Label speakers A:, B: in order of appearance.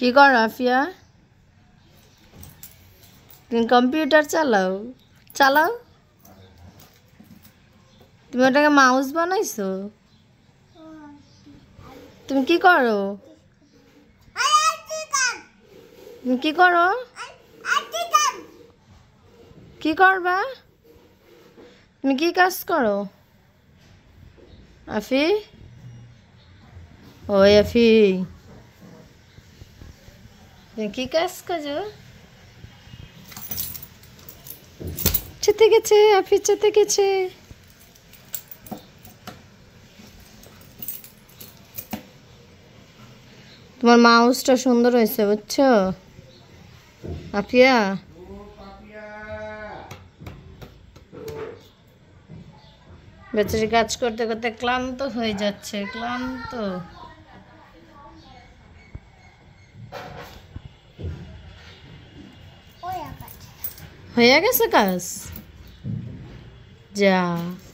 A: কি কর রাফিয়া তুমি কম্পিউটার চালাও চালাও তুমি ওটাকে মাউস বানাইছো
B: তুমি কি করো তুমি কি করো কি করবা তুমি কি কাজ করো আফি
C: ওই আফি কি কাজ করছো চেতে গেছে আফিস চেতে গেছে
D: তোমার মাউসটা সুন্দর হয়েছে বুঝছো আফিয়া
E: বেচারি কাজ করতে করতে ক্লান্ত হয়ে যাচ্ছে ক্লান্ত হয়ে গেছে কাজ যা